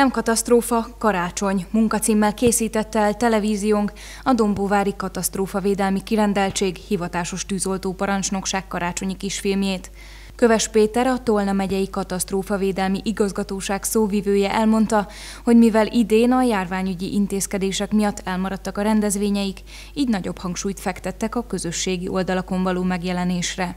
Nem katasztrófa, karácsony munkacímmel készítette el televíziónk a Dombóvári Védelmi Kirendeltség hivatásos tűzoltó parancsnokság karácsonyi kisfilmjét. Köves Péter, a Tolna megyei katasztrófavédelmi igazgatóság szóvivője elmondta, hogy mivel idén a járványügyi intézkedések miatt elmaradtak a rendezvényeik, így nagyobb hangsúlyt fektettek a közösségi oldalakon való megjelenésre.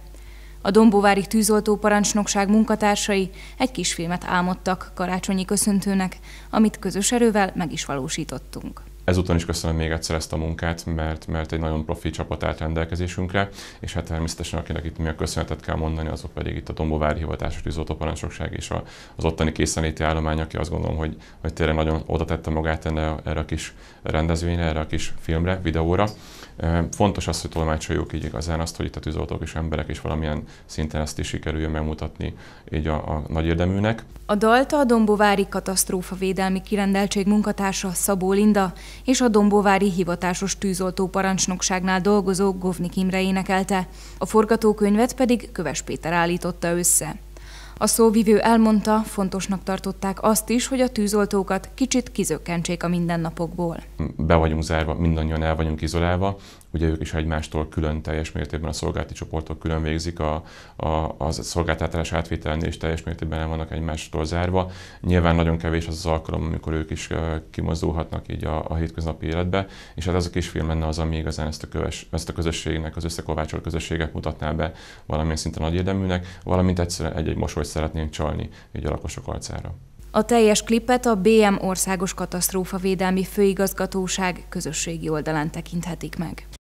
A Dombóvári tűzoltó parancsnokság munkatársai egy kis filmet álmodtak karácsonyi köszöntőnek, amit közös erővel meg is valósítottunk. Ezúton is köszönöm még egyszer ezt a munkát, mert, mert egy nagyon profi csapat állt rendelkezésünkre, és hát természetesen akinek itt mi a köszönetet kell mondani, azok pedig itt a Dombovári Hivatásos Tűzoltóparancsokság és az ottani készenléti állomány, aki azt gondolom, hogy, hogy tényleg nagyon oda tette magát enne, erre a kis rendezvényre, erre a kis filmre, videóra. Fontos az, hogy tolmácsoljuk így igazán azt, hogy itt a tűzoltók és emberek is valamilyen szinten ezt is sikerüljön megmutatni így a, a nagy érdeműnek. A Dalta a Dombovári Katasztrófa Védelmi Kirendeltség munkatársa Szabó Linda, és a Dombóvári hivatásos tűzoltó parancsnokságnál dolgozó Govnik Imre énekelte, a forgatókönyvet pedig Köves Péter állította össze. A szóvivő elmondta, fontosnak tartották azt is, hogy a tűzoltókat kicsit kizökkentsék a mindennapokból. Be vagyunk zárva, mindannyian el vagyunk izolálva, ugye ők is egymástól külön teljes mértékben a szolgálati csoportok külön végzik a, a, a szolgáltatás átvételnél és teljes mértékben el vannak egymástól zárva. Nyilván nagyon kevés az az alkalom, amikor ők is kimozdulhatnak így a, a hétköznapi életbe, és hát az a kis film lenne az, ami igazán ezt a, köves, ezt a közösségnek, az összekovácsolt közösséget mutatná be valamilyen szinten nagy érdeműnek, valamint egyszerűen egy-egy mosolyt szeretnénk csalni így a lakosok arcára. A teljes klipet a BM Országos Katasztrófavédelmi Főigazgatóság közösségi oldalán tekinthetik meg.